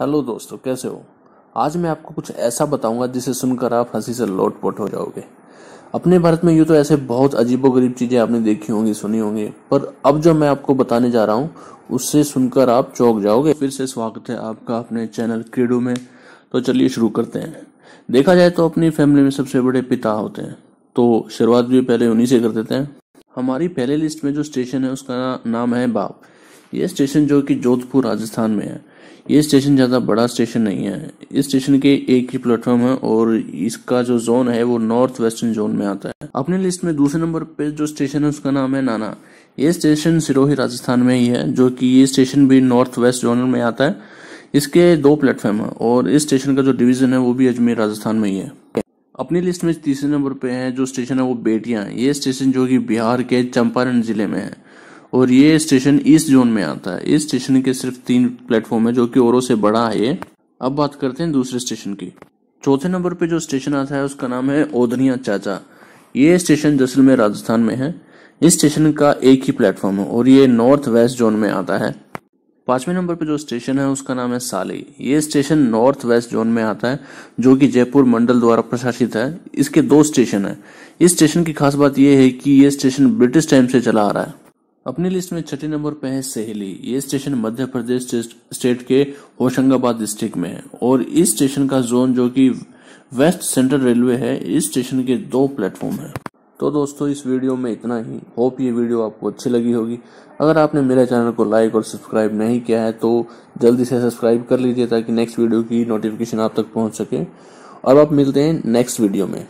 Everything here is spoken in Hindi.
हेलो दोस्तों कैसे हो आज मैं आपको कुछ ऐसा बताऊंगा जिसे सुनकर आप हंसी से लोटपोट हो जाओगे अपने भारत में यूँ तो ऐसे बहुत अजीबोगरीब चीज़ें आपने देखी होंगी सुनी होंगी पर अब जो मैं आपको बताने जा रहा हूँ उससे सुनकर आप चौक जाओगे फिर से स्वागत है आपका अपने चैनल क्रीडो में तो चलिए शुरू करते हैं देखा जाए तो अपनी फैमिली में सबसे बड़े पिता होते हैं तो शुरुआत भी पहले उन्हीं से कर देते हैं हमारी पहले लिस्ट में जो स्टेशन है उसका नाम है बाप ये स्टेशन जो कि जोधपुर राजस्थान में है ये स्टेशन ज़्यादा बड़ा स्टेशन नहीं है इस स्टेशन के एक ही प्लेटफॉर्म है और इसका जो जोन है वो नॉर्थ वेस्टर्न जोन में आता है अपने लिस्ट में दूसरे नंबर पे जो स्टेशन है उसका नाम है नाना ये स्टेशन सिरोही राजस्थान में ही है जो कि ये स्टेशन भी नॉर्थ वेस्ट जोन में आता है इसके दो प्लेटफॉर्म है और इस स्टेशन का जो डिवीजन है वो भी अजमेर राजस्थान में ही है अपनी लिस्ट में तीसरे नंबर पे है जो स्टेशन है वो बेटिया ये स्टेशन जो कि बिहार के चंपारण जिले में है और ये स्टेशन ईस्ट जोन में आता है इस स्टेशन के सिर्फ तीन प्लेटफॉर्म है जो कि औरों से बड़ा है ये अब बात करते हैं दूसरे स्टेशन की चौथे नंबर पे जो स्टेशन आता है उसका नाम है ओधनिया चाचा ये स्टेशन जैसलमेर राजस्थान में है इस स्टेशन का एक ही प्लेटफॉर्म है और ये नॉर्थ वेस्ट जोन में आता है पांचवें नंबर पे जो स्टेशन है उसका नाम है साली ये स्टेशन नॉर्थ वेस्ट जोन में आता है जो कि जयपुर मंडल द्वारा प्रशासित है इसके दो स्टेशन है इस स्टेशन की खास बात यह है कि यह स्टेशन ब्रिटिश टाइम से चला आ रहा है अपनी लिस्ट में छठे नंबर पर है सहेली ये स्टेशन मध्य प्रदेश स्टेट के होशंगाबाद डिस्ट्रिक्ट में है और इस स्टेशन का जोन जो कि वेस्ट सेंट्रल रेलवे है इस स्टेशन के दो प्लेटफॉर्म हैं तो दोस्तों इस वीडियो में इतना ही होप ये वीडियो आपको अच्छी लगी होगी अगर आपने मेरे चैनल को लाइक और सब्सक्राइब नहीं किया है तो जल्दी से सब्सक्राइब कर लीजिए ताकि नेक्स्ट वीडियो की नोटिफिकेशन आप तक पहुंच सके और आप मिलते हैं नेक्स्ट वीडियो में